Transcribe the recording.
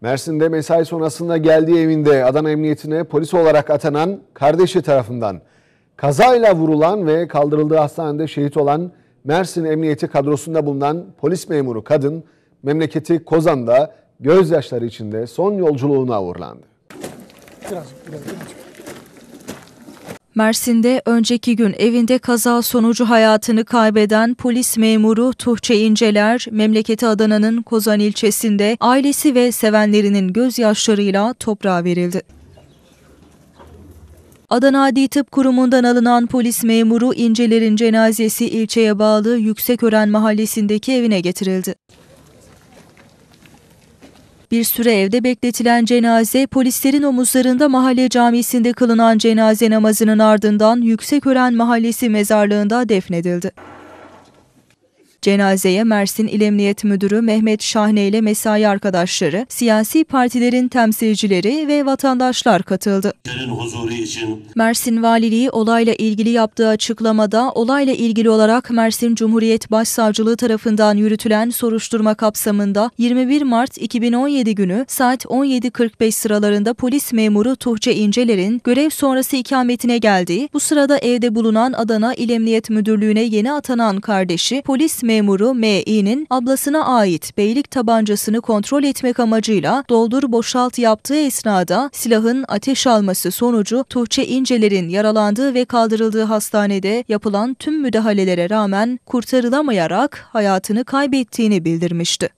Mersin'de mesai sonrasında geldiği evinde Adana Emniyetine polis olarak atanan kardeşi tarafından kazayla vurulan ve kaldırıldığı hastanede şehit olan Mersin Emniyeti kadrosunda bulunan polis memuru kadın memleketi Kozan'da gözyaşları içinde son yolculuğuna uğurlandı. Biraz, biraz, Mersin'de önceki gün evinde kaza sonucu hayatını kaybeden polis memuru Tuhçe İnceler, memleketi Adana'nın Kozan ilçesinde ailesi ve sevenlerinin gözyaşlarıyla toprağa verildi. Adana Adli Tıp Kurumu'ndan alınan polis memuru İnceler'in cenazesi ilçeye bağlı Yüksekören mahallesindeki evine getirildi bir süre evde bekletilen cenaze polislerin omuzlarında mahalle camisinde kılınan cenaze namazının ardından Yüksekören Mahallesi mezarlığında defnedildi. Cenazeye Mersin İl Emniyet Müdürü Mehmet Şahne ile mesai arkadaşları, siyasi partilerin temsilcileri ve vatandaşlar katıldı. Için... Mersin Valiliği olayla ilgili yaptığı açıklamada olayla ilgili olarak Mersin Cumhuriyet Başsavcılığı tarafından yürütülen soruşturma kapsamında 21 Mart 2017 günü saat 17.45 sıralarında polis memuru Tuhçe İnceler'in görev sonrası ikametine geldiği, bu sırada evde bulunan Adana İl Emniyet Müdürlüğü'ne yeni atanan kardeşi polis memuru memuru M.İ'nin ablasına ait beylik tabancasını kontrol etmek amacıyla doldur boşalt yaptığı esnada silahın ateş alması sonucu Tuğçe İnceler'in yaralandığı ve kaldırıldığı hastanede yapılan tüm müdahalelere rağmen kurtarılamayarak hayatını kaybettiğini bildirmişti.